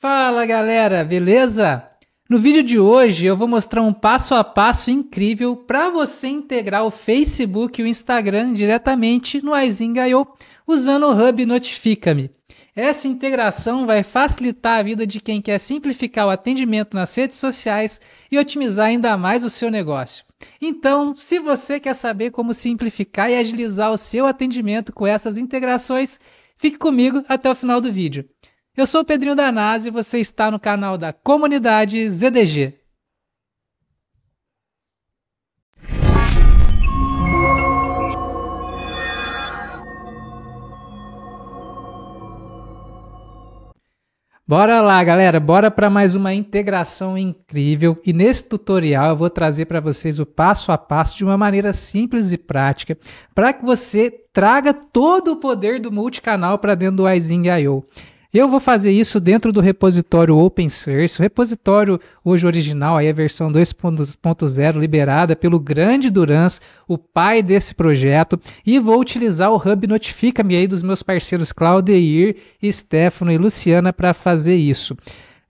Fala galera, beleza? No vídeo de hoje eu vou mostrar um passo a passo incrível para você integrar o Facebook e o Instagram diretamente no Aizinga.io usando o Hub Notifica-me. Essa integração vai facilitar a vida de quem quer simplificar o atendimento nas redes sociais e otimizar ainda mais o seu negócio. Então, se você quer saber como simplificar e agilizar o seu atendimento com essas integrações, fique comigo até o final do vídeo. Eu sou o Pedrinho da NAS e você está no canal da Comunidade ZDG. Bora lá, galera, bora para mais uma integração incrível. E nesse tutorial eu vou trazer para vocês o passo a passo de uma maneira simples e prática para que você traga todo o poder do multicanal para dentro do iZing.io. Eu vou fazer isso dentro do repositório open source. O repositório hoje original, aí a versão 2.0 liberada pelo grande Durans, o pai desse projeto, e vou utilizar o Hub Notifica-me aí dos meus parceiros Claudeir, Stefano e Luciana para fazer isso.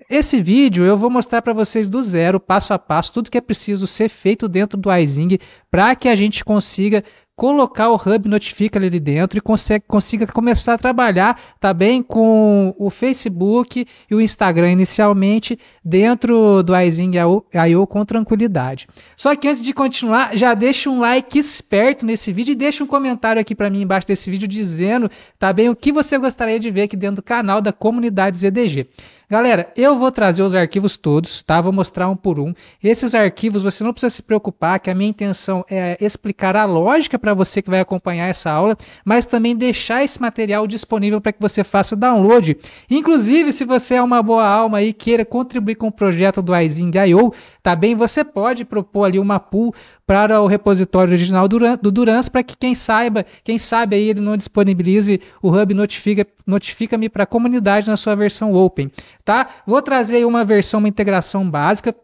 Esse vídeo eu vou mostrar para vocês do zero, passo a passo, tudo que é preciso ser feito dentro do iZing para que a gente consiga colocar o Hub Notifica ali dentro e consegue, consiga começar a trabalhar também tá com o Facebook e o Instagram inicialmente dentro do iZing.io com tranquilidade. Só que antes de continuar, já deixa um like esperto nesse vídeo e deixa um comentário aqui para mim embaixo desse vídeo dizendo também tá o que você gostaria de ver aqui dentro do canal da comunidade ZDG. Galera, eu vou trazer os arquivos todos, tá? Vou mostrar um por um. Esses arquivos você não precisa se preocupar, que a minha intenção é explicar a lógica para você que vai acompanhar essa aula, mas também deixar esse material disponível para que você faça download. Inclusive, se você é uma boa alma e queira contribuir com o projeto do Aizinho.io, tá bem? Você pode propor ali uma pool para o repositório original do Durance para que quem saiba, quem sabe aí ele não disponibilize o Hub notifica, notifica-me para a comunidade na sua versão open, tá? Vou trazer aí uma versão, uma integração básica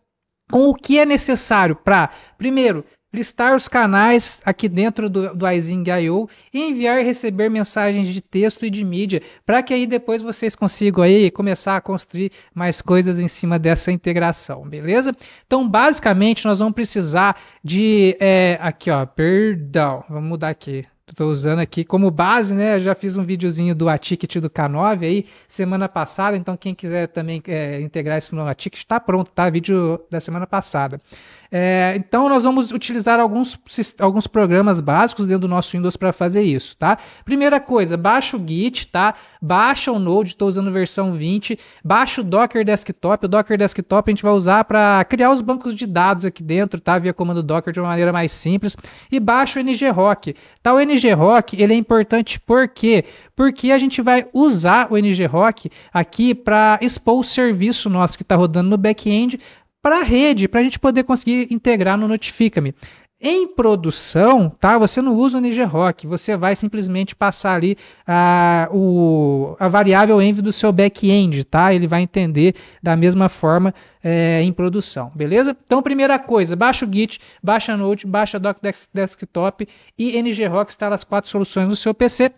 com o que é necessário para, primeiro, listar os canais aqui dentro do, do iZing.io, enviar e receber mensagens de texto e de mídia, para que aí depois vocês consigam aí começar a construir mais coisas em cima dessa integração, beleza? Então, basicamente, nós vamos precisar de... É, aqui, ó, perdão, vamos mudar aqui. Estou usando aqui como base, né? já fiz um videozinho do Aticket do K9 aí semana passada, então quem quiser também é, integrar isso no Aticket está pronto, tá? Vídeo da semana passada. É, então nós vamos utilizar alguns, alguns programas básicos dentro do nosso Windows para fazer isso, tá? Primeira coisa, baixa o Git, tá? Baixa o Node, estou usando versão 20, baixa o Docker Desktop, o Docker Desktop a gente vai usar para criar os bancos de dados aqui dentro, tá? Via comando Docker de uma maneira mais simples e baixa o NGRock. Tá? O NGRock ele é importante por quê? Porque a gente vai usar o NGRock aqui para expor o serviço nosso que está rodando no back-end para a rede, para a gente poder conseguir integrar no Notifica-me. Em produção, tá? Você não usa o NGROC, você vai simplesmente passar ali a, o, a variável env do seu back-end, tá? Ele vai entender da mesma forma é, em produção, beleza? Então, primeira coisa, baixa o Git, baixa Node, baixa Doc Desktop e NGROC instala as quatro soluções no seu PC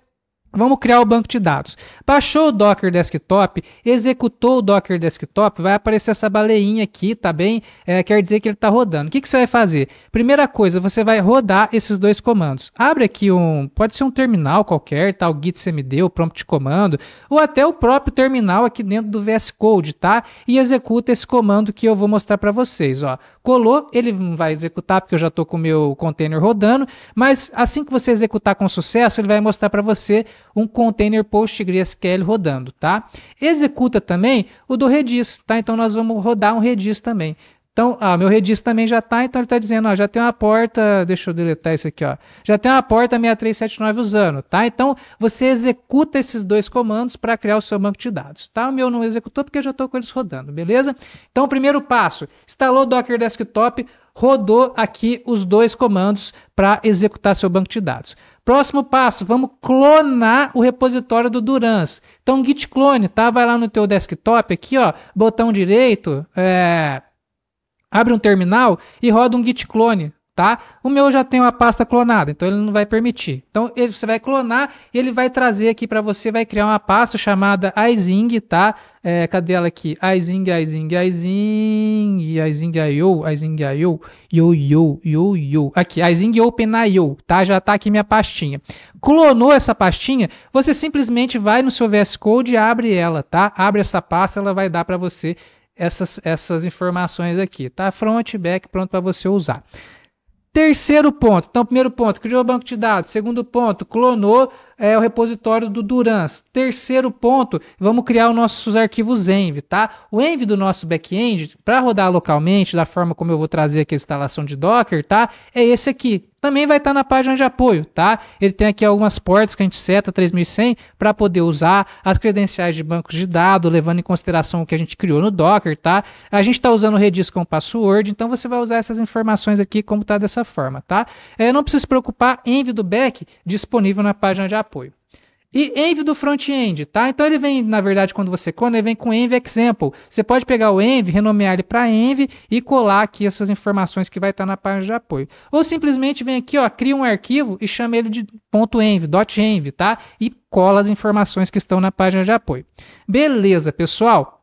Vamos criar o banco de dados. Baixou o Docker Desktop, executou o Docker Desktop, vai aparecer essa baleinha aqui, tá bem? É, quer dizer que ele está rodando. O que, que você vai fazer? Primeira coisa, você vai rodar esses dois comandos. Abre aqui um, pode ser um terminal qualquer, tal, tá? CMD, o prompt comando, ou até o próprio terminal aqui dentro do VS Code, tá? E executa esse comando que eu vou mostrar para vocês, ó. Colou, ele vai executar porque eu já estou com o meu container rodando, mas assim que você executar com sucesso, ele vai mostrar para você um container PostgreSQL rodando, tá? Executa também o do Redis, tá? Então nós vamos rodar um Redis também. Então, ah, meu Redis também já está, então ele está dizendo, ó, já tem uma porta, deixa eu deletar isso aqui, ó, já tem uma porta 6379 usando, tá? Então, você executa esses dois comandos para criar o seu banco de dados, tá? O meu não executou porque eu já estou com eles rodando, beleza? Então, o primeiro passo, instalou o Docker Desktop, rodou aqui os dois comandos para executar seu banco de dados. Próximo passo, vamos clonar o repositório do Durans. Então, git clone, tá? Vai lá no teu desktop aqui, ó, botão direito, é, abre um terminal e roda um git clone tá? O meu já tem uma pasta clonada, então ele não vai permitir. Então ele, você vai clonar, ele vai trazer aqui para você, vai criar uma pasta chamada iZing, tá? É, cadê ela aqui? iZing, iZing, iZing, iZing.io, iZing.io, yo, yo, yo, yo. Aqui, iZing OpenIO, tá? Já tá aqui minha pastinha. Clonou essa pastinha, você simplesmente vai no seu VS Code e abre ela, tá? Abre essa pasta, ela vai dar para você essas, essas informações aqui, tá? Front, back, pronto para você usar. Terceiro ponto. Então, primeiro ponto, criou banco de dados. Segundo ponto, clonou é o repositório do Durans. Terceiro ponto, vamos criar os nossos arquivos env, tá? O env do nosso back-end, para rodar localmente, da forma como eu vou trazer aqui a instalação de Docker, tá? É esse aqui. Também vai estar tá na página de apoio, tá? Ele tem aqui algumas portas que a gente seta 3100 para poder usar as credenciais de bancos de dados, levando em consideração o que a gente criou no Docker, tá? A gente está usando o Redis com password, então você vai usar essas informações aqui como está dessa forma, tá? É, não precisa se preocupar, env do back disponível na página de apoio apoio. E env do front-end, tá? Então ele vem, na verdade, quando você quando ele vem com env example. Você pode pegar o env, renomear ele para env e colar aqui essas informações que vai estar tá na página de apoio. Ou simplesmente vem aqui, ó, cria um arquivo e chama ele de .env, .env, tá? E cola as informações que estão na página de apoio. Beleza, pessoal?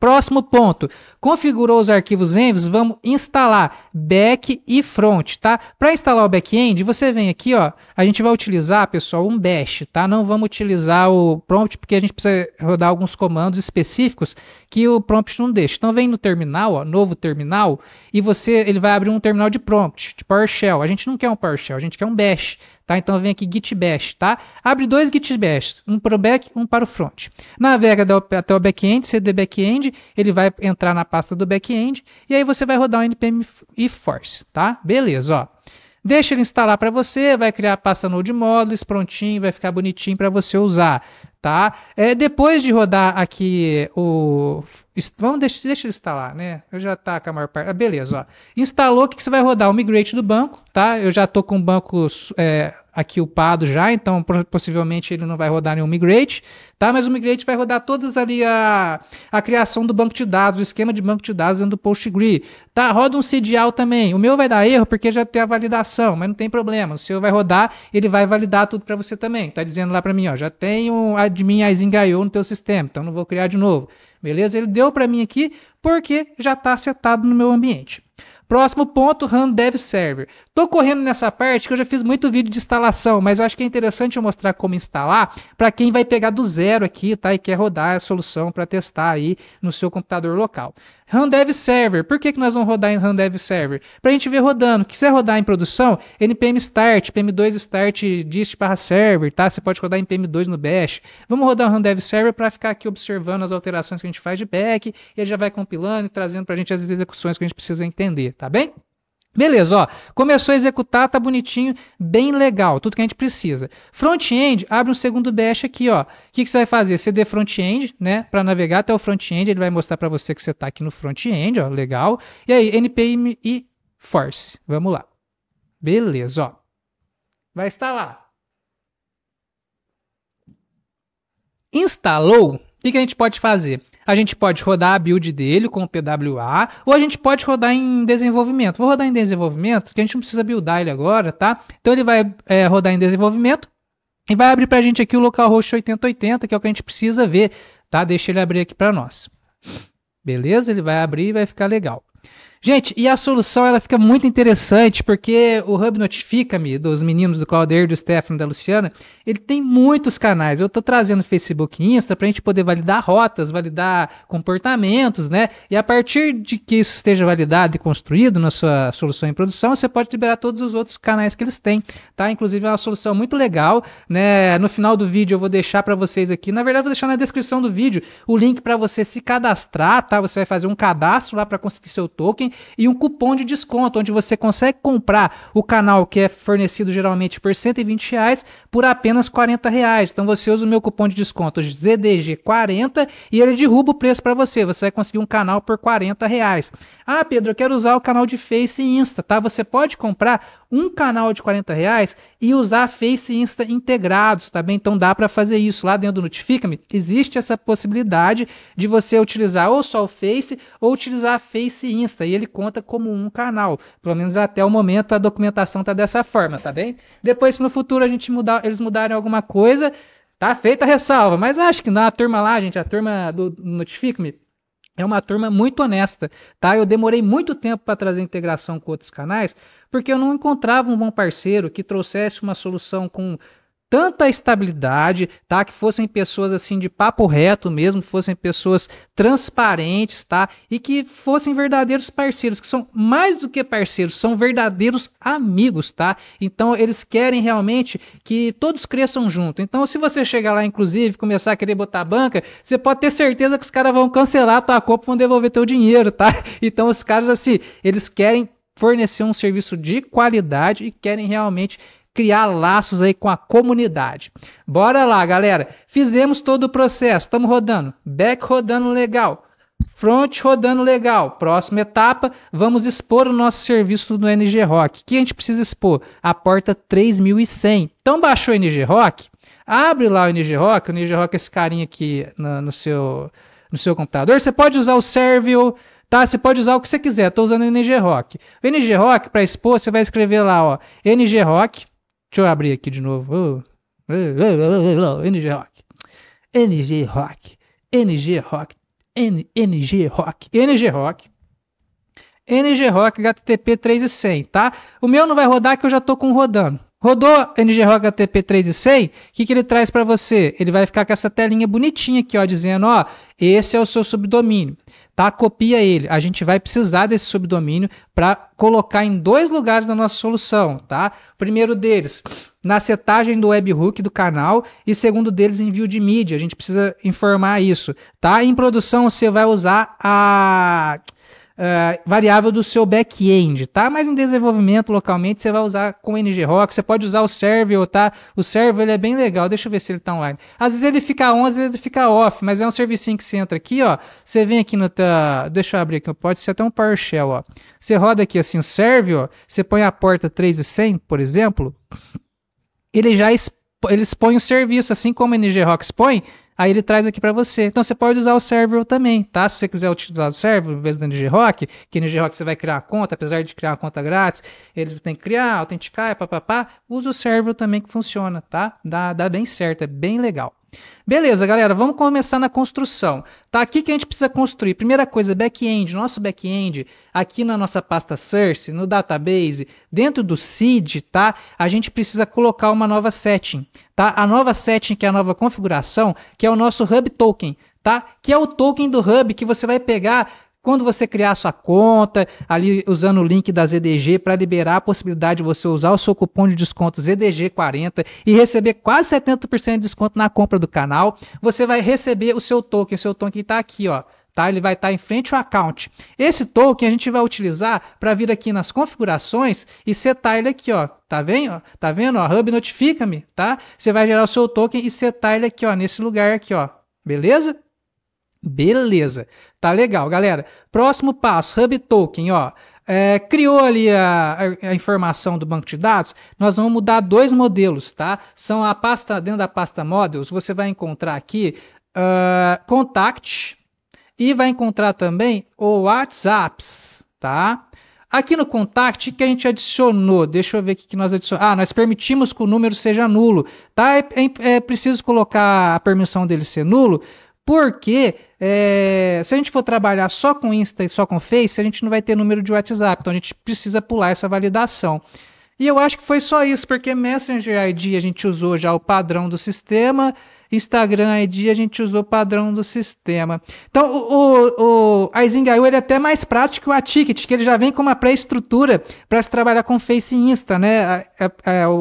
Próximo ponto, configurou os arquivos Envis, vamos instalar back e front, tá? Para instalar o back-end, você vem aqui, ó, a gente vai utilizar, pessoal, um bash, tá? Não vamos utilizar o prompt porque a gente precisa rodar alguns comandos específicos que o prompt não deixa. Então vem no terminal, ó, novo terminal, e você, ele vai abrir um terminal de prompt, de PowerShell. A gente não quer um PowerShell, a gente quer um bash. Tá? Então vem aqui git bash, tá? Abre dois git bash, um para o back, um para o front. Navega até o back-end, cd back-end, ele vai entrar na pasta do back-end e aí você vai rodar o npm e force, tá? Beleza, ó. Deixa ele instalar para você, vai criar a pasta node modules, prontinho, vai ficar bonitinho para você usar tá? É, depois de rodar aqui o... Vamos, deixa, deixa eu instalar, né? Eu já tá com a maior parte... Ah, beleza, ó. Instalou, o que, que você vai rodar? O migrate do banco, tá? Eu já tô com o banco é, aqui upado já, então possivelmente ele não vai rodar nenhum migrate, tá? Mas o migrate vai rodar todas ali a, a criação do banco de dados, o esquema de banco de dados dentro do PostgreSQL, tá? Roda um CDAL também. O meu vai dar erro porque já tem a validação, mas não tem problema. O seu vai rodar, ele vai validar tudo para você também. Tá dizendo lá para mim, ó, já tem um, a copiado de mim, aí no teu sistema, então não vou criar de novo. Beleza? Ele deu para mim aqui porque já está setado no meu ambiente. Próximo ponto, RAM Dev Server. estou correndo nessa parte que eu já fiz muito vídeo de instalação, mas eu acho que é interessante eu mostrar como instalar para quem vai pegar do zero aqui, tá? E quer rodar a solução para testar aí no seu computador local. Dev Server. Por que, que nós vamos rodar em Dev Server? Para a gente ver rodando. Se quiser rodar em produção, NPM Start, PM2 Start dist barra server, tá? Você pode rodar em PM2 no Bash. Vamos rodar o Dev Server para ficar aqui observando as alterações que a gente faz de back, e ele já vai compilando e trazendo para a gente as execuções que a gente precisa entender, tá bem? Beleza, ó, começou a executar, tá bonitinho, bem legal, tudo que a gente precisa. Front-end, abre um segundo bash aqui, ó. O que, que você vai fazer? CD front-end, né, para navegar até o front-end, ele vai mostrar para você que você tá aqui no front-end, ó, legal. E aí, npm e force, vamos lá. Beleza, ó. Vai instalar. Instalou, o que, que a gente pode fazer? a gente pode rodar a build dele com o PWA, ou a gente pode rodar em desenvolvimento. Vou rodar em desenvolvimento, que a gente não precisa buildar ele agora, tá? Então ele vai é, rodar em desenvolvimento e vai abrir para a gente aqui o localhost 8080, que é o que a gente precisa ver, tá? Deixa ele abrir aqui para nós. Beleza? Ele vai abrir e vai ficar legal. Gente, e a solução ela fica muito interessante, porque o Hub Notifica-me, dos meninos do Claudeir, do Stefano da Luciana, ele tem muitos canais. Eu estou trazendo Facebook e Insta para a gente poder validar rotas, validar comportamentos, né? E a partir de que isso esteja validado e construído na sua solução em produção, você pode liberar todos os outros canais que eles têm, tá? Inclusive é uma solução muito legal, né? No final do vídeo eu vou deixar para vocês aqui, na verdade eu vou deixar na descrição do vídeo o link para você se cadastrar, tá? Você vai fazer um cadastro lá para conseguir seu token e um cupom de desconto, onde você consegue comprar o canal que é fornecido geralmente por 120 reais por apenas 40 reais. Então você usa o meu cupom de desconto ZDG40 e ele derruba o preço para você. Você vai conseguir um canal por 40 reais. Ah, Pedro, eu quero usar o canal de Face e Insta, tá? Você pode comprar um canal de 40 reais e usar Face e Insta integrados, tá bem? Então dá para fazer isso. Lá dentro do Notifica-me existe essa possibilidade de você utilizar ou só o Face ou utilizar Face e Insta. E ele conta como um canal. Pelo menos até o momento a documentação tá dessa forma, tá bem? Depois, se no futuro a gente mudar, eles mudarem alguma coisa, tá feita a ressalva. Mas acho que na turma lá, gente, a turma do Notifica-me é uma turma muito honesta, tá? Eu demorei muito tempo para trazer integração com outros canais, porque eu não encontrava um bom parceiro que trouxesse uma solução com tanta estabilidade, tá? Que fossem pessoas assim de papo reto mesmo, fossem pessoas transparentes, tá? E que fossem verdadeiros parceiros, que são mais do que parceiros, são verdadeiros amigos, tá? Então eles querem realmente que todos cresçam junto. Então se você chegar lá inclusive começar a querer botar banca, você pode ter certeza que os caras vão cancelar a tua copa, vão devolver teu dinheiro, tá? Então os caras assim, eles querem fornecer um serviço de qualidade e querem realmente criar laços aí com a comunidade. Bora lá, galera. Fizemos todo o processo, estamos rodando. Back rodando legal. Front rodando legal. Próxima etapa, vamos expor o nosso serviço no NG Rock. O que a gente precisa expor? A porta 3100. Então baixou o NG Rock? Abre lá o NG Rock. O NG Rock é esse carinha aqui no, no seu, no seu computador. Você pode usar o Servio tá? Você pode usar o que você quiser. Estou usando o NG Rock. O NG Rock, para expor, você vai escrever lá, ó, NG Rock, Deixa eu abrir aqui de novo. NG Rock. NG Rock. NG Rock. NG Rock. NG Rock. NG Rock HTTP 3100, tá? O meu não vai rodar que eu já tô com rodando. Rodou NG Rock HTTP 3100, o que, que ele traz para você? Ele vai ficar com essa telinha bonitinha aqui, ó, dizendo, ó, esse é o seu subdomínio tá? Copia ele. A gente vai precisar desse subdomínio para colocar em dois lugares na nossa solução, tá? Primeiro deles, na setagem do webhook do canal e segundo deles, envio de mídia. A gente precisa informar isso, tá? Em produção você vai usar a eh, variável do seu back-end, tá? Mas em desenvolvimento localmente você vai usar com o ngrok, você pode usar o server, tá? O server ele é bem legal, deixa eu ver se ele está online. Às vezes ele fica on, às vezes ele fica off, mas é um servicinho que você entra aqui, ó, você vem aqui no ta... deixa eu abrir aqui, pode ser até um PowerShell, ó. Você roda aqui assim o server, ó, você põe a porta 3 e 100, por exemplo, ele já eles põem o serviço, assim como o NG Rocks põe, aí ele traz aqui para você. Então você pode usar o server também, tá? Se você quiser utilizar o server em vez do NG Rock, que NG Rock você vai criar a conta, apesar de criar uma conta grátis, eles têm que criar, autenticar, papapá, usa o server também que funciona, tá? Dá, dá bem certo, é bem legal. Beleza, galera, vamos começar na construção. Tá aqui que a gente precisa construir. Primeira coisa, back-end, nosso back-end, aqui na nossa pasta source, no database, dentro do seed, tá? A gente precisa colocar uma nova setting, tá? A nova setting que é a nova configuração, que é o nosso hub token, tá? Que é o token do hub que você vai pegar quando você criar sua conta, ali usando o link da ZDG para liberar a possibilidade de você usar o seu cupom de desconto ZDG40 e receber quase 70% de desconto na compra do canal, você vai receber o seu token. O seu token está aqui, ó. Tá? Ele vai estar tá em frente ao account. Esse token a gente vai utilizar para vir aqui nas configurações e setar ele aqui, ó. Tá vendo? Tá vendo? Ó, Hub notifica-me, tá? Você vai gerar o seu token e setar ele aqui, ó, nesse lugar aqui, ó. Beleza? Beleza, tá legal, galera. Próximo passo, Hub Token, ó. É, criou ali a, a, informação do banco de dados, nós vamos mudar dois modelos, tá? São a pasta, dentro da pasta Models, você vai encontrar aqui uh, Contact e vai encontrar também o WhatsApps, tá? Aqui no contact que a gente adicionou, deixa eu ver o que nós adicionamos. Ah, nós permitimos que o número seja nulo, tá? É, é, é preciso colocar a permissão dele ser nulo porque é, se a gente for trabalhar só com Insta e só com Face, a gente não vai ter número de WhatsApp. Então a gente precisa pular essa validação. E eu acho que foi só isso, porque Messenger ID a gente usou já o padrão do sistema. Instagram ID, a gente usou o padrão do sistema. Então, o, o, o Aizingayu ele é até mais prático que o Aticket, que ele já vem com uma pré-estrutura para se trabalhar com Face e Insta, né?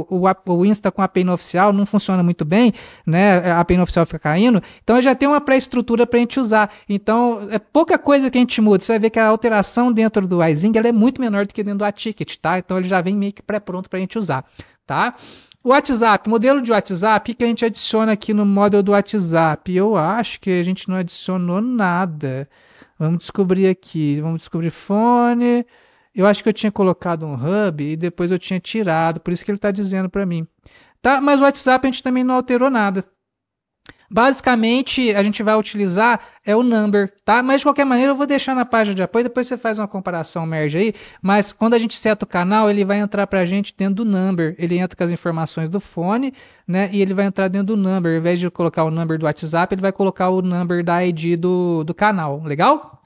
o, o, o Insta com a API oficial não funciona muito bem, né? A API oficial fica caindo. Então, ele já tem uma pré-estrutura para a gente usar. Então, é pouca coisa que a gente muda. Você vai ver que a alteração dentro do Aizing é muito menor do que dentro do Aticket, tá? Então, ele já vem meio que pré-pronto para a gente usar, tá? O WhatsApp, modelo de WhatsApp, o que a gente adiciona aqui no modelo do WhatsApp? Eu acho que a gente não adicionou nada. Vamos descobrir aqui. Vamos descobrir fone. Eu acho que eu tinha colocado um hub e depois eu tinha tirado. Por isso que ele está dizendo para mim. Tá, mas o WhatsApp a gente também não alterou nada. Basicamente, a gente vai utilizar é o number, tá? Mas de qualquer maneira, eu vou deixar na página de apoio, depois você faz uma comparação merge aí, mas quando a gente seta o canal, ele vai entrar pra gente dentro do number, ele entra com as informações do fone, né? E ele vai entrar dentro do number, ao invés de colocar o number do WhatsApp, ele vai colocar o number da ID do, do canal, legal?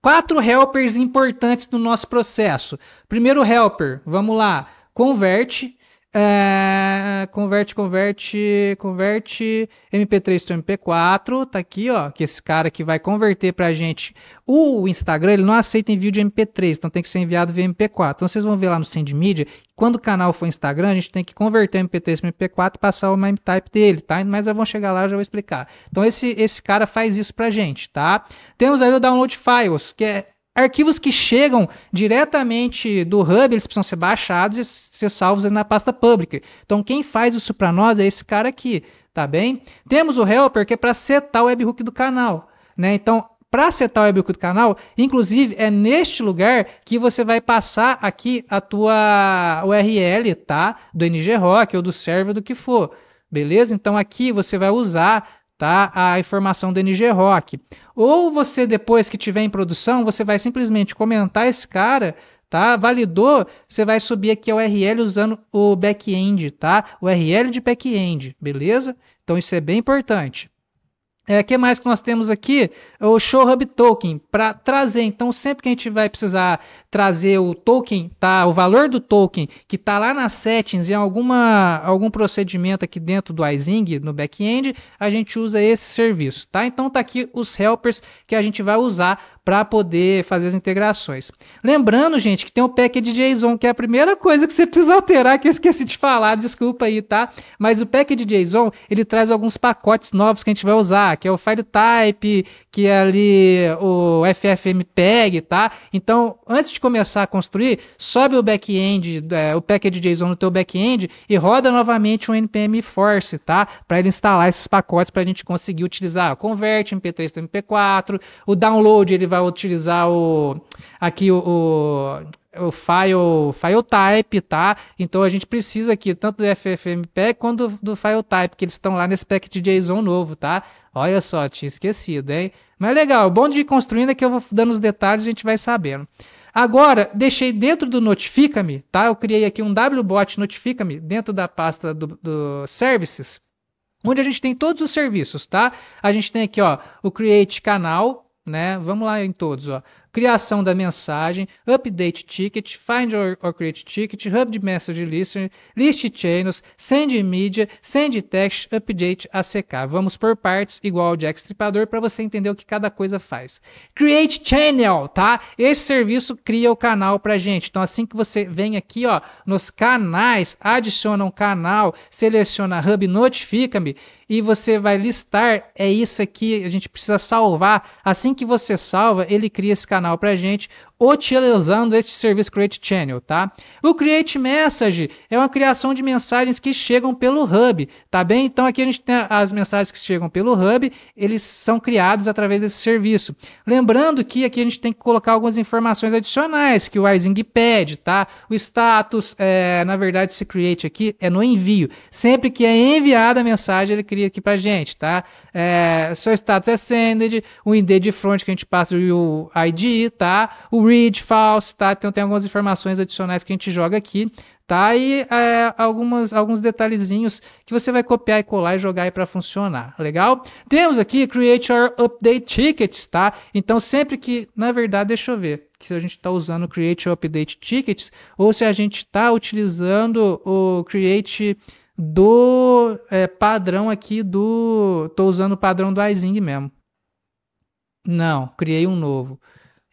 Quatro helpers importantes no nosso processo. Primeiro helper, vamos lá, converte, é, converte, converte, converte MP3 para MP4. Tá aqui, ó, que esse cara que vai converter pra gente. O Instagram, ele não aceita envio de MP3, então tem que ser enviado via MP4. Então vocês vão ver lá no Send Media, quando o canal for Instagram, a gente tem que converter MP3 para MP4 e passar o mime type dele, tá? Mas vão chegar lá, já vou explicar. Então esse esse cara faz isso pra gente, tá? Temos aí o download files, que é Arquivos que chegam diretamente do Hub, eles precisam ser baixados e ser salvos na pasta pública. Então, quem faz isso para nós é esse cara aqui, tá bem? Temos o helper que é para setar o webhook do canal, né? Então, para setar o webhook do canal, inclusive é neste lugar que você vai passar aqui a tua URL, tá? Do Rock ou do server do que for. Beleza? Então aqui você vai usar tá? A informação do NG Rock. Ou você depois que tiver em produção, você vai simplesmente comentar esse cara, tá? Validou, você vai subir aqui a URL usando o back-end, tá? URL de back-end, beleza? Então isso é bem importante. É, que mais que nós temos aqui? É o Show Hub Token, para trazer. Então, sempre que a gente vai precisar trazer o token, tá? O valor do token que está lá nas settings em alguma algum procedimento aqui dentro do Izing, no back-end, a gente usa esse serviço, tá? Então, tá aqui os helpers que a gente vai usar para poder fazer as integrações. Lembrando, gente, que tem o package.json de JSON, que é a primeira coisa que você precisa alterar, que eu esqueci de falar, desculpa aí, tá? Mas o package.json de JSON, ele traz alguns pacotes novos que a gente vai usar, que é o file type, que é ali o FFmpeg, tá? Então, antes de começar a construir, sobe o back-end, é, o package.json de JSON no teu back-end e roda novamente o npm force, tá? Para ele instalar esses pacotes para a gente conseguir utilizar. Converte MP3 para MP4, o download ele vai vai utilizar o aqui o, o, o file, file type, tá? Então a gente precisa aqui tanto do FFmpeg quanto do, do file type, que eles estão lá nesse pack de JSON novo, tá? Olha só, tinha esquecido, hein? Mas legal, o bom de ir construindo é que eu vou dando os detalhes e a gente vai sabendo. Agora, deixei dentro do Notifica-me, tá? Eu criei aqui um wbot Notifica-me dentro da pasta do, do Services, onde a gente tem todos os serviços, tá? A gente tem aqui, ó, o Create Canal, né? Vamos lá em todos, ó. Criação da mensagem, update ticket, find or, or create ticket, hub de message listener, list channels, send media, send text, update ACK. Vamos por partes, igual ao Jack Stripador, para você entender o que cada coisa faz. Create channel, tá? Esse serviço cria o canal para gente. Então assim que você vem aqui, ó, nos canais, adiciona um canal, seleciona hub notifica-me, e você vai listar, é isso aqui, a gente precisa salvar. Assim que você salva, ele cria esse canal para gente utilizando este serviço Create Channel, tá? O Create Message é uma criação de mensagens que chegam pelo Hub, tá bem? Então aqui a gente tem as mensagens que chegam pelo Hub, eles são criados através desse serviço. Lembrando que aqui a gente tem que colocar algumas informações adicionais que o Ising pede, tá? O status, é, na verdade, esse Create aqui é no envio. Sempre que é enviada a mensagem, ele cria aqui pra gente, tá? É, seu status é sended, o ID de front que a gente passa o ID, tá? O read false, tá? Então tem algumas informações adicionais que a gente joga aqui, tá? E é, algumas, alguns detalhezinhos que você vai copiar e colar e jogar aí para funcionar, legal? Temos aqui Create Your Update Tickets, tá? Então sempre que, na verdade, deixa eu ver que se a gente está usando o Create Your Update Tickets ou se a gente está utilizando o Create do é, padrão aqui do... Estou usando o padrão do iZing mesmo. Não, criei um novo.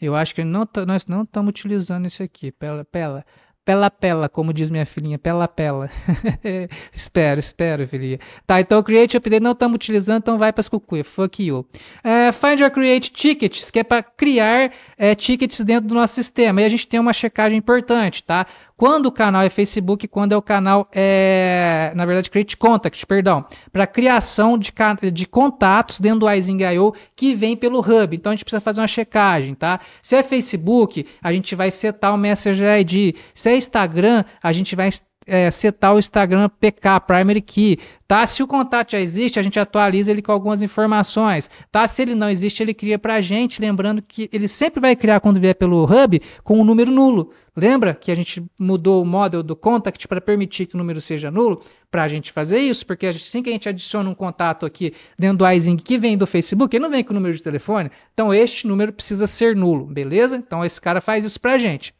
Eu acho que não nós não estamos utilizando isso aqui. Pela, pela, pela, pela, como diz minha filhinha, pela, pela. espero, espero, filhinha. Tá, então Create Update não estamos utilizando, então vai para as cucuia. Fuck you. É, find or Create Tickets, que é para criar é, tickets dentro do nosso sistema. E a gente tem uma checagem importante, tá? quando o canal é Facebook, quando é o canal é, na verdade, Create Contact, perdão, para criação de, de contatos dentro do iZing.io que vem pelo Hub. Então a gente precisa fazer uma checagem, tá? Se é Facebook, a gente vai setar o Messenger ID. Se é Instagram, a gente vai é, setar o Instagram PK, Primary Key, tá? Se o contato já existe, a gente atualiza ele com algumas informações, tá? Se ele não existe, ele cria para a gente, lembrando que ele sempre vai criar quando vier pelo Hub com um número nulo. Lembra que a gente mudou o model do contact para permitir que o número seja nulo? Para a gente fazer isso, porque assim que a gente adiciona um contato aqui dentro do iZing que vem do Facebook, ele não vem com o número de telefone, então este número precisa ser nulo, beleza? Então esse cara faz isso para a gente.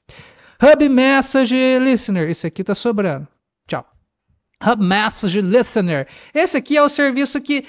Hub Message Listener. Esse aqui tá sobrando. Tchau. Hub Message Listener. Esse aqui é o serviço que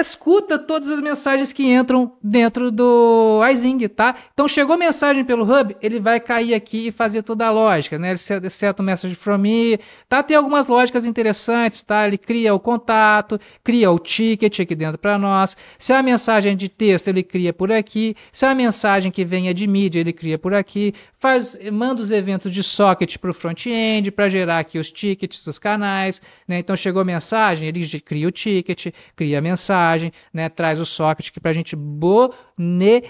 escuta todas as mensagens que entram dentro do iZing, tá? Então chegou mensagem pelo Hub, ele vai cair aqui e fazer toda a lógica, né? Ele message from me, tá? Tem algumas lógicas interessantes, tá? Ele cria o contato, cria o ticket aqui dentro para nós. Se é a mensagem é de texto, ele cria por aqui. Se é a mensagem que é de mídia, ele cria por aqui. Faz, manda os eventos de socket para o front-end para gerar aqui os tickets dos canais, né? Então chegou mensagem, ele cria o ticket, cria a mensagem mensagem, né? Traz o que aqui pra gente bonitinho.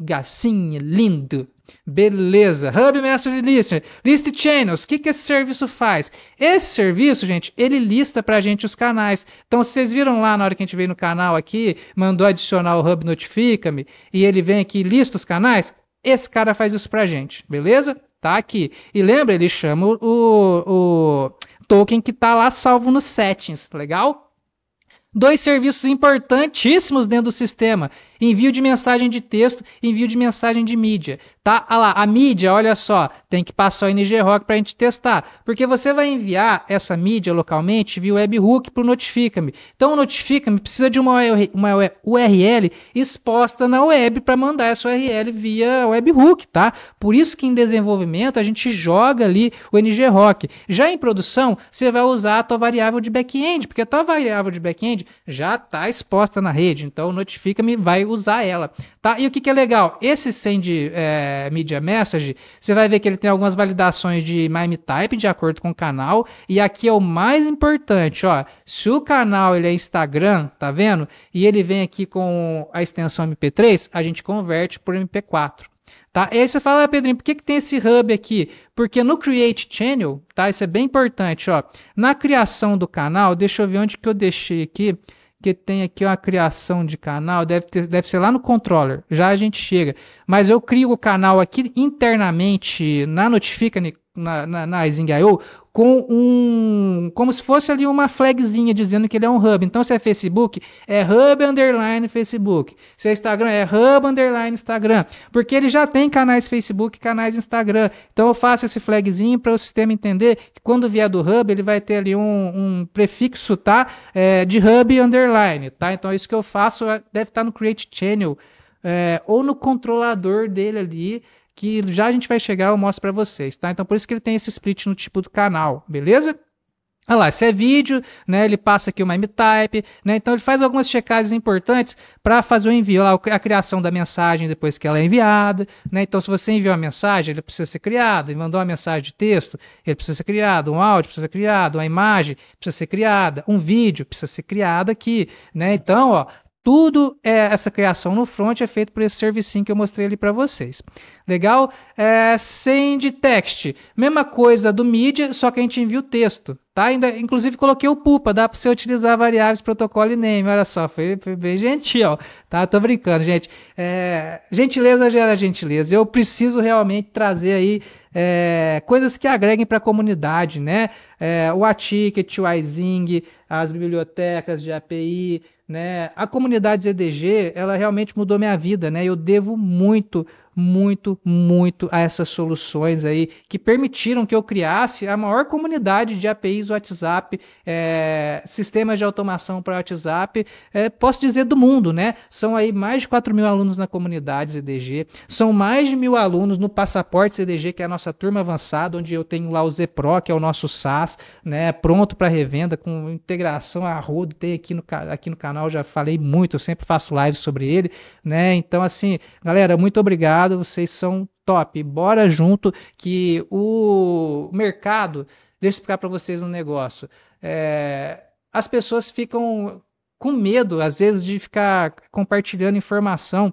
Gacinha, lindo. Beleza. Hub Master Listener. List Channels. O que, que esse serviço faz? Esse serviço, gente, ele lista pra gente os canais. Então, vocês viram lá na hora que a gente veio no canal aqui, mandou adicionar o Hub Notifica-me, e ele vem aqui e lista os canais? Esse cara faz isso pra gente, beleza? Tá aqui. E lembra, ele chama o, o token que tá lá salvo nos settings, legal? dois serviços importantíssimos dentro do sistema, Envio de mensagem de texto, envio de mensagem de mídia, tá? Ah lá, a mídia, olha só, tem que passar o NG Rock para a gente testar, porque você vai enviar essa mídia localmente via webhook para o Notifica-me. Então o Notifica-me precisa de uma, uma URL exposta na web para mandar essa URL via webhook, tá? Por isso que em desenvolvimento a gente joga ali o NG Rock. Já em produção, você vai usar a tua variável de back-end, porque a tua variável de back-end já está exposta na rede, então o Notifica-me vai vai usar ela, tá? E o que, que é legal? Esse Send é, Media Message, você vai ver que ele tem algumas validações de MIME Type, de acordo com o canal, e aqui é o mais importante, ó, se o canal ele é Instagram, tá vendo? E ele vem aqui com a extensão MP3, a gente converte por MP4. Tá? E aí você fala, ah, Pedrinho, por que, que tem esse hub aqui? Porque no Create Channel, tá? Isso é bem importante, ó. Na criação do canal, deixa eu ver onde que eu deixei aqui que tem aqui uma criação de canal, deve, ter, deve ser lá no controller, já a gente chega. Mas eu crio o canal aqui internamente na Notifica, na, na, na com um. como se fosse ali uma flagzinha dizendo que ele é um hub. Então, se é Facebook, é hub underline Facebook. Se é Instagram, é hub underline Instagram. Porque ele já tem canais Facebook canais Instagram. Então eu faço esse flagzinho para o sistema entender que quando vier do hub, ele vai ter ali um, um prefixo, tá? É, de hub underline, tá? Então isso que eu faço é, deve estar tá no Create Channel. É, ou no controlador dele ali, que já a gente vai chegar, eu mostro para vocês, tá? Então por isso que ele tem esse split no tipo do canal, beleza? Olha lá, se é vídeo, né, ele passa aqui o mime type né, então ele faz algumas checagens importantes para fazer o envio, lá, a criação da mensagem depois que ela é enviada, né, então se você enviou uma mensagem, ele precisa ser criado, e mandou uma mensagem de texto, ele precisa ser criado, um áudio precisa ser criado, uma imagem precisa ser criada, um vídeo precisa ser criado aqui, né, então, ó, tudo é, essa criação no front é feito por esse servicinho que eu mostrei ali para vocês. Legal? É, send text. Mesma coisa do media, só que a gente envia o texto. Tá? Ainda, inclusive coloquei o pupa, dá para você utilizar variáveis, protocolo e name. Olha só, foi, foi bem gentil, tá? Tô brincando, gente. É, gentileza gera gentileza. Eu preciso realmente trazer aí é, coisas que agreguem para a comunidade, né? É, o Aticket, o iZing, as bibliotecas de API, né? A comunidade ZDG, ela realmente mudou minha vida, né? Eu devo muito muito, muito a essas soluções aí que permitiram que eu criasse a maior comunidade de APIs WhatsApp, é, sistemas de automação para WhatsApp, é, posso dizer do mundo, né? São aí mais de 4 mil alunos na comunidade CDG, são mais de mil alunos no Passaporte CDG, que é a nossa turma avançada, onde eu tenho lá o ZPRO, que é o nosso SaaS, né? Pronto para revenda, com integração a rodo, tem aqui no, aqui no canal, já falei muito, eu sempre faço lives sobre ele, né? Então, assim, galera, muito obrigado vocês são top. Bora junto que o mercado, deixa eu explicar para vocês um negócio. É, as pessoas ficam com medo, às vezes, de ficar compartilhando informação,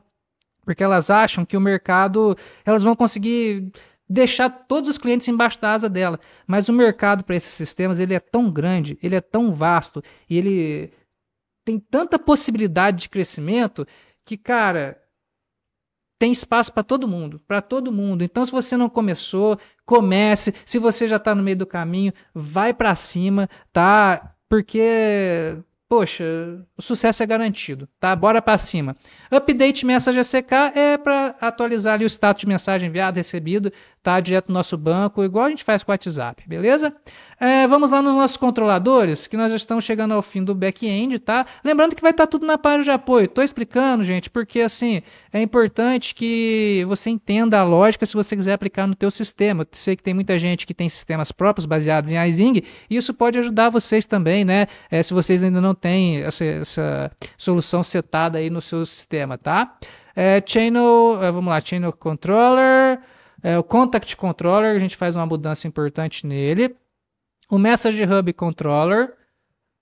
porque elas acham que o mercado, elas vão conseguir deixar todos os clientes embaixo da asa dela. Mas o mercado para esses sistemas, ele é tão grande, ele é tão vasto, e ele tem tanta possibilidade de crescimento que, cara, tem espaço para todo mundo, para todo mundo. Então, se você não começou, comece. Se você já está no meio do caminho, vai para cima, tá? Porque, poxa, o sucesso é garantido, tá? Bora para cima. Update message ACK é para atualizar ali o status de mensagem enviada, recebido, tá? Direto no nosso banco, igual a gente faz com o WhatsApp, beleza? É, vamos lá nos nossos controladores, que nós já estamos chegando ao fim do back-end, tá? Lembrando que vai estar tá tudo na página de apoio. Estou explicando, gente, porque assim é importante que você entenda a lógica se você quiser aplicar no teu sistema. Eu sei que tem muita gente que tem sistemas próprios baseados em Ising, e isso pode ajudar vocês também, né? É, se vocês ainda não têm essa, essa solução setada aí no seu sistema, tá? É, channel, é, vamos lá, Channel Controller, é, o Contact Controller, a gente faz uma mudança importante nele o Message Hub Controller,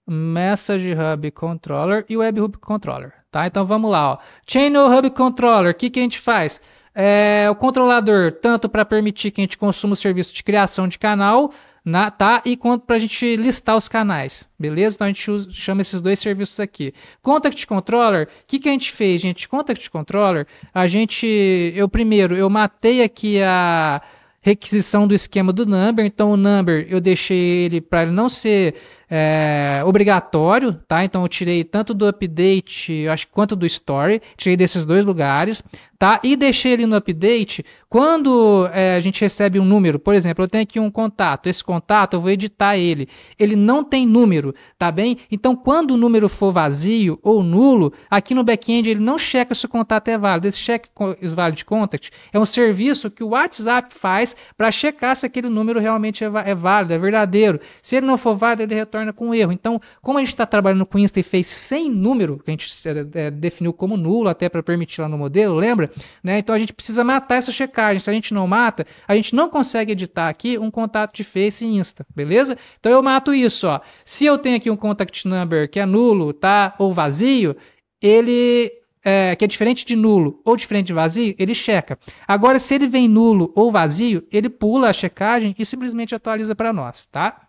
Message Hub Controller e o Web Hub Controller, tá? Então vamos lá, ó. Channel Hub Controller, o que, que a gente faz? É, o controlador, tanto para permitir que a gente consuma o serviço de criação de canal, na, tá? E quanto para a gente listar os canais, beleza? Então a gente usa, chama esses dois serviços aqui. Contact Controller, o que, que a gente fez, gente? Contact Controller, a gente, eu primeiro, eu matei aqui a requisição do esquema do number. Então o number eu deixei ele para ele não ser é, obrigatório, tá? Então eu tirei tanto do update, acho quanto do story, tirei desses dois lugares, tá? E deixei ele no update. Quando é, a gente recebe um número, por exemplo, eu tenho aqui um contato, esse contato eu vou editar ele. Ele não tem número, tá bem? Então quando o número for vazio ou nulo, aqui no back-end ele não checa se o contato é válido. Esse check is valid contact é um serviço que o WhatsApp faz para checar se aquele número realmente é, é válido, é verdadeiro. Se ele não for válido, ele retorna com erro. Então, como a gente está trabalhando com Insta e Face sem número, que a gente é, é definiu como nulo até para permitir lá no modelo, lembra? Né? Então a gente precisa matar essa checagem. Se a gente não mata, a gente não consegue editar aqui um contato de Face em Insta, beleza? Então eu mato isso. Ó. Se eu tenho aqui um contact number que é nulo, tá? Ou vazio, ele é, que é diferente de nulo ou diferente de vazio, ele checa. Agora, se ele vem nulo ou vazio, ele pula a checagem e simplesmente atualiza para nós, tá?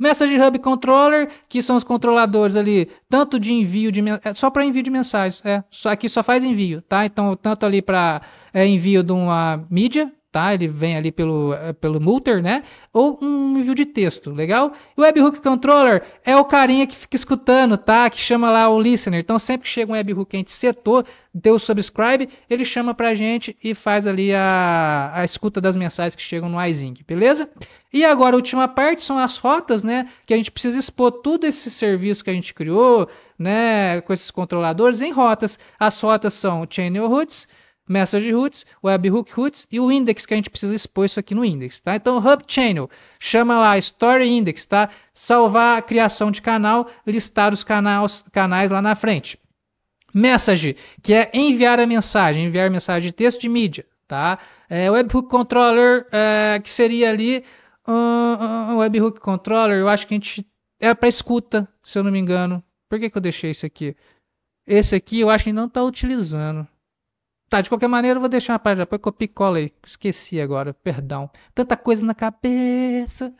Message Hub Controller, que são os controladores ali, tanto de envio de é só para envio de mensagens, é, só aqui só faz envio, tá? Então, tanto ali para é, envio de uma mídia, tá? Ele vem ali pelo, eh, pelo multer, né? Ou um view de texto, legal? E o webhook controller é o carinha que fica escutando, tá? Que chama lá o listener. Então sempre que chega um webhook que a gente setou, deu o subscribe, ele chama pra gente e faz ali a, a escuta das mensagens que chegam no iZinc, beleza? E agora a última parte são as rotas, né? Que a gente precisa expor todo esse serviço que a gente criou, né? Com esses controladores em rotas. As rotas são Channel Routes, Message Roots, Webhook Roots e o Index, que a gente precisa expor isso aqui no Index, tá? Então, Hub Channel, chama lá Story Index, tá? Salvar a criação de canal, listar os canais, canais lá na frente. Message, que é enviar a mensagem, enviar a mensagem de texto de mídia, tá? É, webhook Controller, é, que seria ali um, um, Webhook Controller, eu acho que a gente é para escuta, se eu não me engano. Por que, que eu deixei isso aqui? Esse aqui eu acho que não está utilizando. Tá, de qualquer maneira, eu vou deixar na página depois, copia e cola aí. Esqueci agora, perdão. Tanta coisa na cabeça.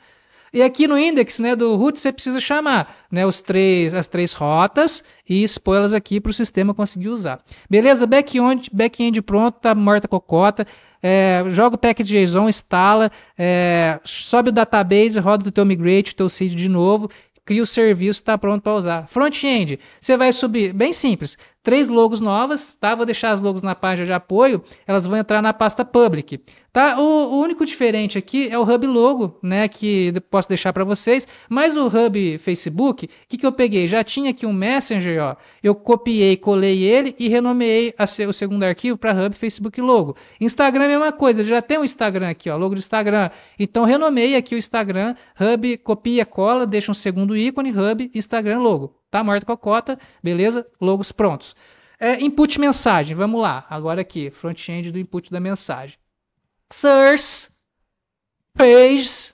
E aqui no index né, do root, você precisa chamar né, os três, as três rotas e expor elas aqui para o sistema conseguir usar. Beleza? Back-end back pronto, tá morta cocota. É, joga o package JSON, instala, é, sobe o database, roda o teu migrate, o teu seed de novo cria o serviço, está pronto para usar. Front-end, você vai subir, bem simples, três logos novas, tá? Vou deixar as logos na página de apoio, elas vão entrar na pasta public, tá? O, o único diferente aqui é o Hub Logo, né, que posso deixar para vocês, mas o Hub Facebook, o que, que eu peguei? Já tinha aqui um Messenger, ó, eu copiei, colei ele e renomeei a, o segundo arquivo para Hub Facebook Logo. Instagram é a mesma coisa, já tem um Instagram aqui, ó, logo do Instagram, então renomei aqui o Instagram, Hub, copia, cola, deixa um segundo ícone, Hub, Instagram Logo. Tá? morto com a cota, beleza? Logos prontos. É, input mensagem, vamos lá. Agora aqui, front-end do input da mensagem. Source, page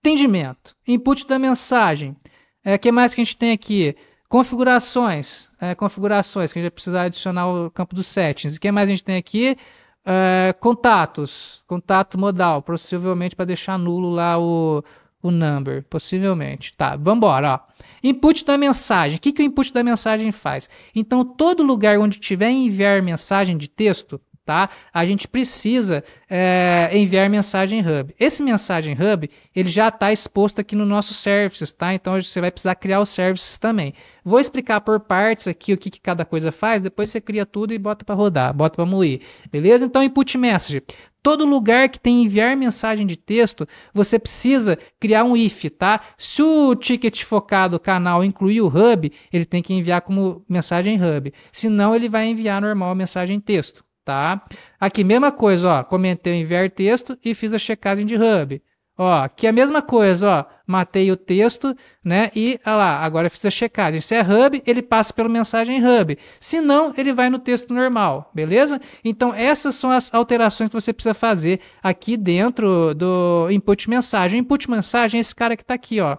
atendimento, input da mensagem. O é, que mais que a gente tem aqui? Configurações, é, configurações, que a gente vai precisar adicionar o campo dos settings. O que mais a gente tem aqui? É, contatos, contato modal, possivelmente para deixar nulo lá o, o number, possivelmente. Tá, vamos embora. Ó. Input da mensagem. O que, que o input da mensagem faz? Então, todo lugar onde tiver enviar mensagem de texto, tá? A gente precisa é, enviar mensagem hub. Esse mensagem hub ele já está exposto aqui no nosso services, tá? Então você vai precisar criar os services também. Vou explicar por partes aqui o que, que cada coisa faz. Depois você cria tudo e bota para rodar, bota para moer, beleza? Então input message. Todo lugar que tem enviar mensagem de texto, você precisa criar um if, tá? Se o ticket focado canal incluir o hub, ele tem que enviar como mensagem hub. Senão ele vai enviar normal a mensagem texto, tá? Aqui mesma coisa, ó, comentei enviar texto e fiz a checagem de hub. Ó, que é a mesma coisa, ó. Matei o texto, né? E, olha lá, agora fiz a checagem. Se é hub, ele passa pela mensagem hub. Se não, ele vai no texto normal, beleza? Então, essas são as alterações que você precisa fazer aqui dentro do input mensagem. Input mensagem é esse cara que está aqui, ó.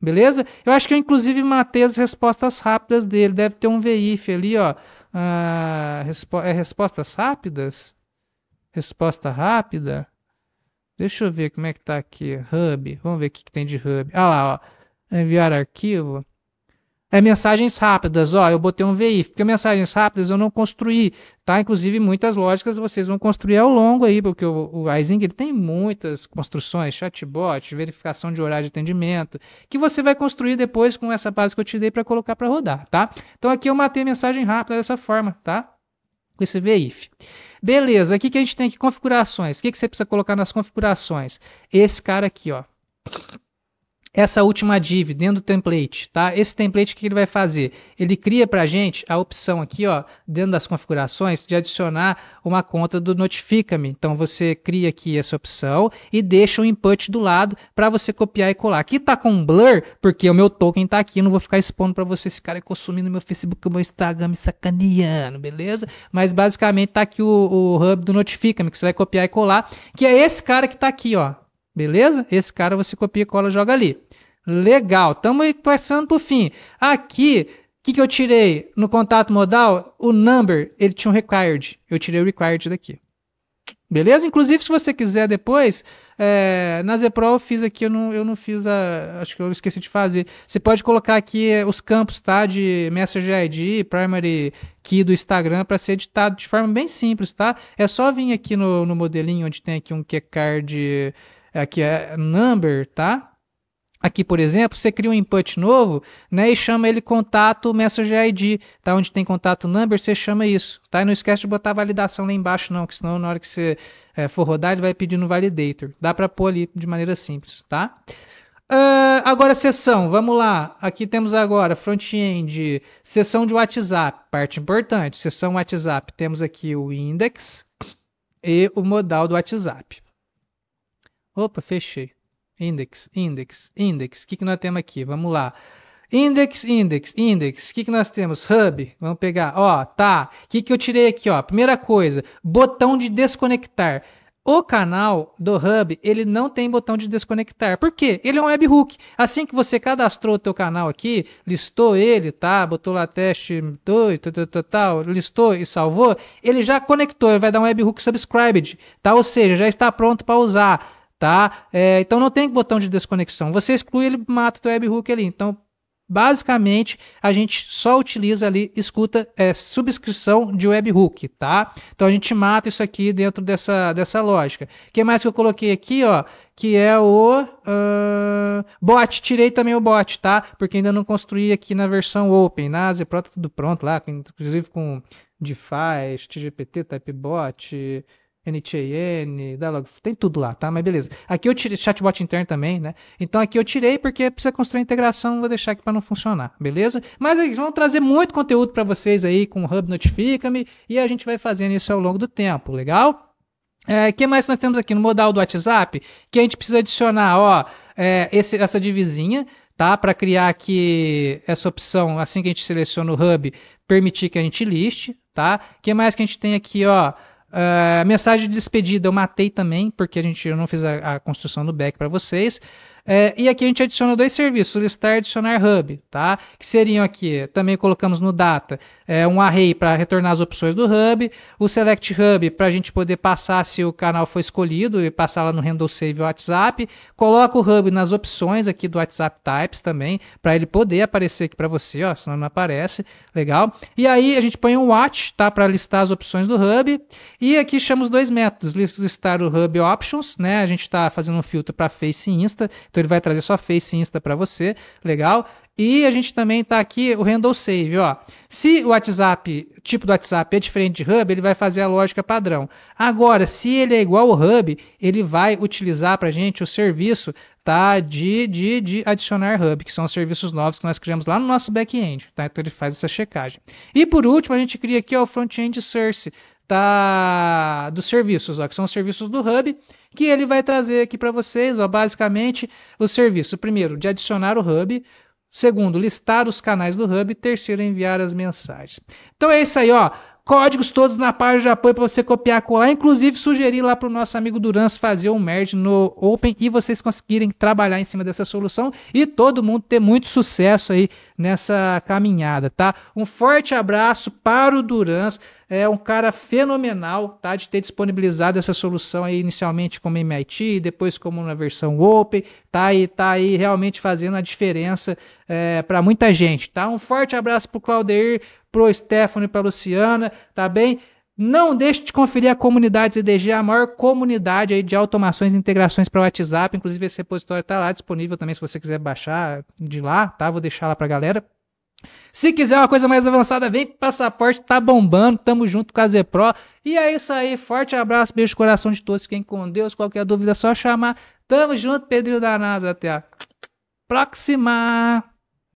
Beleza? Eu acho que eu, inclusive, matei as respostas rápidas dele. Deve ter um VIF ali, ó. Ah, respo é respostas rápidas? Resposta rápida? Deixa eu ver como é que tá aqui. Hub. Vamos ver o que, que tem de hub. Ah lá, ó. Enviar arquivo. É mensagens rápidas, ó. Eu botei um VI, porque mensagens rápidas eu não construí, tá? Inclusive, muitas lógicas vocês vão construir ao longo aí, porque o, o Ising, ele tem muitas construções, chatbot, verificação de horário de atendimento, que você vai construir depois com essa base que eu te dei para colocar para rodar, tá? Então aqui eu matei mensagem rápida dessa forma, tá? Com esse VIF. Beleza, aqui que a gente tem aqui configurações. O que, que você precisa colocar nas configurações? Esse cara aqui, ó essa última div dentro do template, tá? Esse template o que ele vai fazer? Ele cria para a gente a opção aqui, ó, dentro das configurações, de adicionar uma conta do Notifica-me. Então você cria aqui essa opção e deixa o input do lado para você copiar e colar. Aqui tá com blur, porque o meu token tá aqui, não vou ficar expondo para você esse cara é consumindo meu Facebook, meu Instagram, me sacaneando, beleza? Mas basicamente tá aqui o, o hub do Notifica-me que você vai copiar e colar, que é esse cara que tá aqui, ó, Beleza? Esse cara você copia, e cola, joga ali. Legal, estamos passando para o fim. Aqui, o que, que eu tirei? No contato modal, o number, ele tinha um required. Eu tirei o required daqui. Beleza? Inclusive, se você quiser depois, é, na Zepro eu fiz aqui, eu não, eu não fiz a. Acho que eu esqueci de fazer. Você pode colocar aqui é, os campos tá, de Message ID, Primary Key do Instagram para ser editado de forma bem simples, tá? É só vir aqui no, no modelinho onde tem aqui um keycard. card aqui é number, tá? Aqui, por exemplo, você cria um input novo né, e chama ele contato message ID. Tá? Onde tem contato number, você chama isso. Tá? E não esquece de botar a validação lá embaixo, não, que senão na hora que você é, for rodar, ele vai pedir no validator. Dá para pôr ali de maneira simples. Tá? Uh, agora, sessão, vamos lá. Aqui temos agora front-end, sessão de WhatsApp, parte importante. Sessão WhatsApp, temos aqui o index e o modal do WhatsApp. Opa, fechei. Index, index, index. O que, que nós temos aqui? Vamos lá. Index, index, index. O que, que nós temos? Hub. Vamos pegar. Ó, tá. O que, que eu tirei aqui? Ó, primeira coisa, botão de desconectar. O canal do Hub, ele não tem botão de desconectar. Por quê? Ele é um webhook. Assim que você cadastrou o teu canal aqui, listou ele, tá? Botou lá teste, tal, listou e salvou, ele já conectou, ele vai dar um webhook subscribed, tá? Ou seja, já está pronto para usar tá? É, então não tem botão de desconexão. Você exclui, ele mata o teu webhook ali. Então, basicamente, a gente só utiliza ali, escuta, é, subscrição de webhook, tá? Então a gente mata isso aqui dentro dessa, dessa lógica. O que mais que eu coloquei aqui, ó? que é o uh, bot. Tirei também o bot, tá? Porque ainda não construí aqui na versão open, na pronto tudo pronto lá, inclusive com DeFi, TGPT, TypeBot, NTN, Dialog, tem tudo lá, tá? Mas beleza. Aqui eu tirei chatbot interno também, né? Então aqui eu tirei porque precisa construir integração, vou deixar aqui para não funcionar, beleza? Mas eles vão trazer muito conteúdo para vocês aí com o Hub Notifica-me e a gente vai fazendo isso ao longo do tempo, legal? O é, que mais nós temos aqui no modal do WhatsApp? Que a gente precisa adicionar, ó, é, esse, essa divisinha, tá? Para criar aqui essa opção, assim que a gente seleciona o Hub, permitir que a gente liste, tá? O que mais que a gente tem aqui, ó? Ah, mensagem de despedida eu matei também, porque a gente, eu não fiz a, a construção do back para vocês. É, e aqui a gente adiciona dois serviços, listar e adicionar hub, tá? Que seriam aqui, também colocamos no data, é, um array para retornar as opções do hub, o select hub para a gente poder passar se o canal foi escolhido e passar lá no handle save WhatsApp, coloca o hub nas opções aqui do WhatsApp types também, para ele poder aparecer aqui para você, ó, senão não aparece, legal? E aí a gente põe um watch, tá, para listar as opções do hub, e aqui chamamos dois métodos, listar o hub options, né? A gente está fazendo um filtro para face e insta, então ele vai trazer só Face Insta para você, legal? E a gente também está aqui o handle save, ó. Se o WhatsApp, tipo do WhatsApp é diferente de Hub, ele vai fazer a lógica padrão. Agora, se ele é igual ao Hub, ele vai utilizar para gente o serviço tá, de, de, de adicionar Hub, que são os serviços novos que nós criamos lá no nosso back-end. Tá? Então ele faz essa checagem. E por último, a gente cria aqui ó, o front-end source, da, tá, dos serviços, ó, que são os serviços do Hub, que ele vai trazer aqui para vocês, ó, basicamente, o serviço, primeiro, de adicionar o Hub, segundo, listar os canais do Hub, terceiro, enviar as mensagens. Então é isso aí, ó códigos todos na página de apoio para você copiar, colar, inclusive sugerir lá para o nosso amigo Durans fazer um merge no Open e vocês conseguirem trabalhar em cima dessa solução e todo mundo ter muito sucesso aí nessa caminhada, tá? Um forte abraço para o Durans. É um cara fenomenal, tá? De ter disponibilizado essa solução aí inicialmente como MIT, depois como na versão Open, tá? E tá aí realmente fazendo a diferença é, para muita gente, tá? Um forte abraço pro Claudeir, pro Stephanie, pra Luciana, tá bem? Não deixe de conferir a comunidade ZDG, a maior comunidade aí de automações e integrações para WhatsApp. Inclusive, esse repositório está lá disponível também, se você quiser baixar de lá, tá? Vou deixar lá para a galera. Se quiser uma coisa mais avançada, vem passaporte, tá bombando. Tamo junto com a Zepro. E é isso aí. Forte abraço, beijo, coração de todos. Fiquem com Deus. Qualquer dúvida é só chamar. Tamo junto, Pedrinho da NASA. Até a próxima.